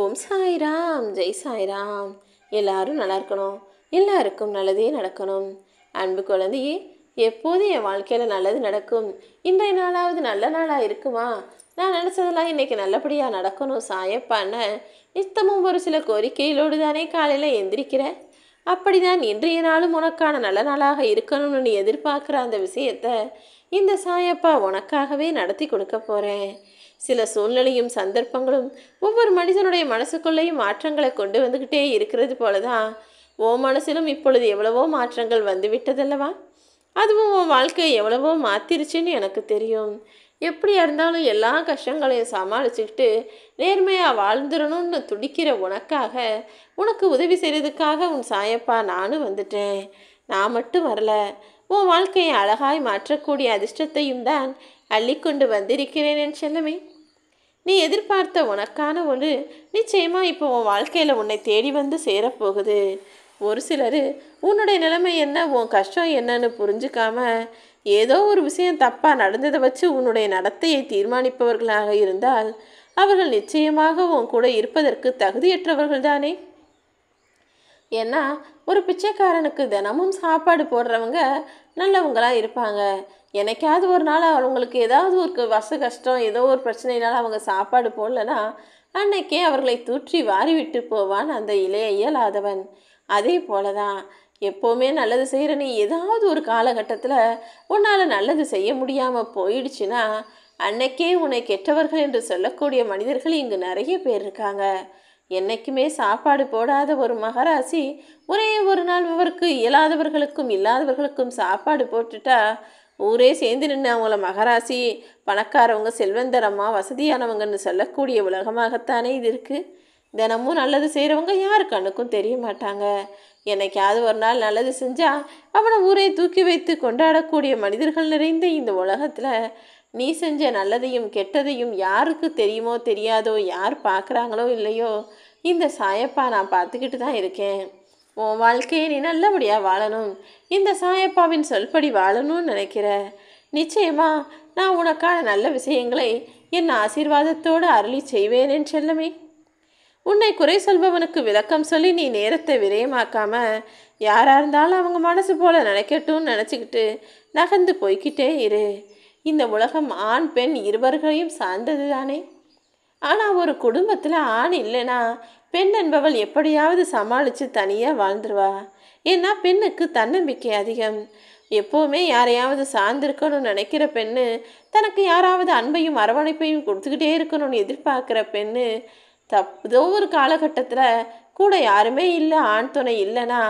ஓம் சாய்ராம் ஜெய் சாய்ராம் எல்லாரும் நல்லா இருக்கணும் எல்லாருக்கும் நல்லதே நடக்கணும் அன்பு குழந்தையே எப்போது என் வாழ்க்கையில் நல்லது நடக்கும் இன்றைய நாளாவது நல்ல நாளாக இருக்குமா நான் நினச்சதெல்லாம் இன்றைக்கி நல்லபடியாக நடக்கணும் சாயப்பான நித்தமும் ஒரு சில கோரிக்கையிலோடு தானே காலையில் எந்திரிக்கிற அப்படிதான் இன்றைய நாளும் உனக்கான நல்ல நாளாக இருக்கணும்னு நீ எதிர்பார்க்குற அந்த விஷயத்தை இந்த சாயப்பா உனக்காகவே நடத்தி கொடுக்க போகிறேன் சில சூழ்நிலையும் சந்தர்ப்பங்களும் ஒவ்வொரு மனிதனுடைய மனசுக்குள்ளேயும் மாற்றங்களை கொண்டு வந்துக்கிட்டே இருக்கிறது போல தான் ஓ மனசிலும் இப்பொழுது எவ்வளவோ மாற்றங்கள் வந்துவிட்டதல்லவா அதுவும் உன் வாழ்க்கையை எவ்வளவோ மாத்திருச்சுன்னு எனக்கு தெரியும் எப்படியா இருந்தாலும் எல்லா கஷ்டங்களையும் சமாளிச்சுக்கிட்டு நேர்மையாக வாழ்ந்துடணும்னு துடிக்கிற உனக்காக உனக்கு உதவி செய்கிறதுக்காக உன் சாயப்பா நானும் வந்துட்டேன் நான் மட்டும் வரல உன் வாழ்க்கையை அழகாய் மாற்றக்கூடிய அதிர்ஷ்டத்தையும் தான் அள்ளிக்கொண்டு வந்திருக்கிறேன் என் செல்லமே நீ எதிர்பார்த்த உனக்கான ஒன்று நிச்சயமாக இப்போ உன் வாழ்க்கையில் உன்னை தேடி வந்து சேரப்போகுது ஒரு சிலர் உன்னுடைய நிலைமை என்ன உன் கஷ்டம் என்னன்னு புரிஞ்சுக்காம ஏதோ ஒரு விஷயம் தப்பாக நடந்ததை வச்சு உன்னுடைய நடத்தையை தீர்மானிப்பவர்களாக இருந்தால் அவர்கள் நிச்சயமாக உன் கூட இருப்பதற்கு தகுதியற்றவர்கள் தானே ஏன்னா ஒரு பிச்சைக்காரனுக்கு தினமும் சாப்பாடு போடுறவங்க நல்லவங்களாக இருப்பாங்க எனக்காவது ஒரு நாள் அவங்களுக்கு ஏதாவது ஒரு வச கஷ்டம் ஏதோ ஒரு பிரச்சனைனால அவங்க சாப்பாடு போடலன்னா அன்னைக்கே அவர்களை தூற்றி வாரி விட்டு போவான் அந்த இளைய இயலாதவன் அதே போல தான் எப்போவுமே நல்லது செய்கிற நீ ஏதாவது ஒரு காலகட்டத்தில் உன்னால் நல்லது செய்ய முடியாமல் போயிடுச்சுன்னா அன்னைக்கே உன்னை கெட்டவர்கள் என்று சொல்லக்கூடிய மனிதர்கள் இங்கு நிறைய பேர் இருக்காங்க என்னைக்குமே சாப்பாடு போடாத ஒரு மகராசி ஒரே ஒரு நாள் அவருக்கு இயலாதவர்களுக்கும் இல்லாதவர்களுக்கும் சாப்பாடு போட்டுட்டா ஊரே சேர்ந்து நின்று அவங்கள மகராசி பணக்காரவங்க செல்வந்தரமாக வசதியானவங்கன்னு சொல்லக்கூடிய உலகமாகத்தானே இது இருக்குது தினமும் நல்லது செய்கிறவங்க யாருக்கு கண்ணுக்கும் தெரிய மாட்டாங்க என்னைக்காவது ஒரு நாள் நல்லது செஞ்சால் அவனை ஊரே தூக்கி வைத்து கொண்டாடக்கூடிய மனிதர்கள் நிறைந்த இந்த உலகத்தில் நீ செஞ்ச நல்லதையும் கெட்டதையும் யாருக்கு தெரியுமோ தெரியாதோ யார் பார்க்குறாங்களோ இல்லையோ இந்த சாயப்பா நான் பார்த்துக்கிட்டு தான் இருக்கேன் உன் வாழ்க்கையை நீ நல்லபடியாக வாழணும் இந்த சாயப்பாவின் சொல்படி வாழணும்னு நினைக்கிற நிச்சயமா நான் உனக்கான நல்ல விஷயங்களை என் ஆசீர்வாதத்தோடு அருளி செய்வேன் என் செல்லமே உன்னை குறை சொல்பவனுக்கு விளக்கம் சொல்லி நீ நேரத்தை விரயமாக்காம யாராக இருந்தாலும் அவங்க மனசு போல் நினைக்கட்டும்னு நினச்சிக்கிட்டு நகர்ந்து போய்கிட்டே இரு இந்த உலகம் ஆண் பெண் இருவர்களையும் சார்ந்தது தானே ஆனால் ஒரு குடும்பத்தில் ஆண் இல்லைன்னா பெண் என்பவள் எப்படியாவது சமாளித்து தனியாக வாழ்ந்துருவா ஏன்னா பெண்ணுக்கு தன்னம்பிக்கை அதிகம் எப்போவுமே யாரையாவது சார்ந்திருக்கணும்னு நினைக்கிற பெண்ணு தனக்கு யாராவது அன்பையும் அரவணைப்பையும் கொடுத்துக்கிட்டே இருக்கணும்னு எதிர்பார்க்குற பெண்ணு தப் ஏதோ ஒரு காலகட்டத்தில் கூட யாருமே இல்லை ஆண் துணை இல்லைன்னா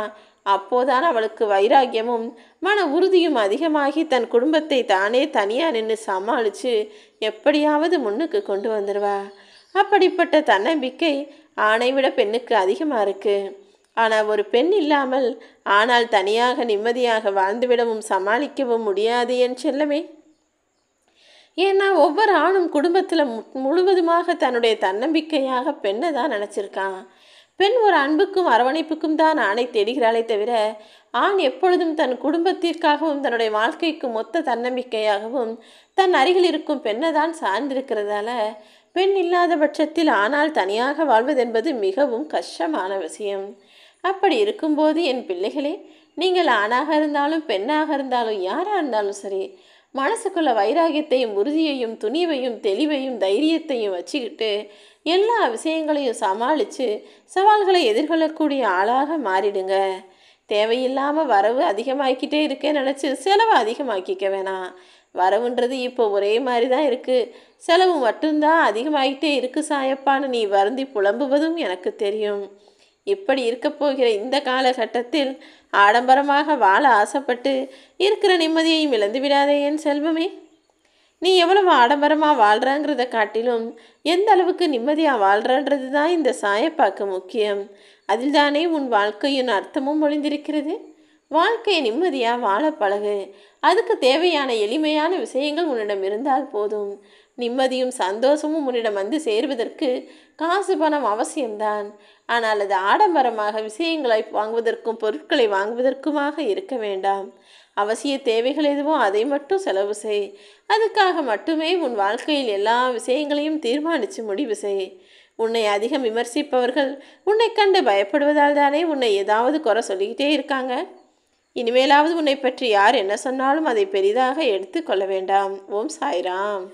அப்போதான் அவளுக்கு வைராக்கியமும் மன உறுதியும் அதிகமாகி தன் குடும்பத்தை தானே தனியாக நின்று சமாளித்து எப்படியாவது முன்னுக்கு கொண்டு வந்துடுவா அப்படிப்பட்ட தன்னம்பிக்கை ஆணை விட பெண்ணுக்கு அதிகமாக இருக்குது ஆனால் ஒரு பெண் இல்லாமல் ஆனால் தனியாக நிம்மதியாக வாழ்ந்துவிடவும் சமாளிக்கவும் முடியாது என் செல்லமே ஏன்னா ஒவ்வொரு ஆணும் குடும்பத்தில் முழுவதுமாக தன்னுடைய தன்னம்பிக்கையாக பெண்ணை தான் நினச்சிருக்கான் பெண் ஒரு அன்புக்கும் அரவணைப்புக்கும் தான் ஆணை தேடுகிறாளே தவிர ஆண் எப்பொழுதும் தன் குடும்பத்திற்காகவும் தன்னுடைய வாழ்க்கைக்கு மொத்த தன்னம்பிக்கையாகவும் தன் அருகில் இருக்கும் பெண்ணை தான் சார்ந்திருக்கிறதால பெண் இல்லாத பட்சத்தில் ஆனால் தனியாக வாழ்வதென்பது மிகவும் கஷ்டமான விஷயம் அப்படி இருக்கும்போது என் பிள்ளைகளே நீங்கள் ஆணாக இருந்தாலும் பெண்ணாக இருந்தாலும் யாராக இருந்தாலும் சரி மனசுக்குள்ள வைராகியத்தையும் உறுதியையும் துணிவையும் தெளிவையும் தைரியத்தையும் வச்சுக்கிட்டு எல்லா விஷயங்களையும் சமாளித்து சவால்களை எதிர்கொள்ளக்கூடிய ஆளாக மாறிடுங்க தேவையில்லாமல் வரவு அதிகமாக்கிட்டே இருக்கேன்னு நினச்சி செலவை அதிகமாக்கிக்க வேணாம் வரவுன்றது இப்போ ஒரே மாதிரி தான் இருக்குது செலவு மட்டும்தான் அதிகமாகிட்டே இருக்குது சாயப்பான்னு நீ வருந்தி புலம்புவதும் எனக்கு தெரியும் இப்படி இருக்க போகிற இந்த காலகட்டத்தில் ஆடம்பரமாக வாழ ஆசைப்பட்டு இருக்கிற நிம்மதியையும் இழந்து விடாதே என் செல்வமே நீ எவ்வளவு ஆடம்பரமாக வாழ்கிறாங்கிறத காட்டிலும் எந்த அளவுக்கு நிம்மதியாக வாழ்கிறன்றது தான் இந்த சாயப்பாக்கு முக்கியம் அதில் தானே உன் வாழ்க்கையின் அர்த்தமும் ஒளிந்திருக்கிறது வாழ்க்கையை நிம்மதியாக வாழ பழகு அதுக்கு தேவையான எளிமையான விஷயங்கள் உன்னிடம் இருந்தால் போதும் நிம்மதியும் சந்தோஷமும் உன்னிடம் வந்து சேருவதற்கு காசு பணம் அவசியம்தான் ஆனால் அது ஆடம்பரமாக விஷயங்களை வாங்குவதற்கும் பொருட்களை வாங்குவதற்குமாக இருக்க வேண்டாம் அவசிய தேவைகள் எதுவோ அதை மட்டும் செலவு செய் அதுக்காக மட்டுமே உன் வாழ்க்கையில் எல்லா விஷயங்களையும் தீர்மானித்து முடிவு செய் உன்னை அதிகம் விமர்சிப்பவர்கள் உன்னை கண்டு பயப்படுவதால் தானே உன்னை ஏதாவது குறை சொல்லிக்கிட்டே இருக்காங்க இனிமேலாவது உன்னை பற்றி யார் என்ன சொன்னாலும் அதை பெரிதாக எடுத்துக்கொள்ள வேண்டாம் ஓம் சாய்ராம்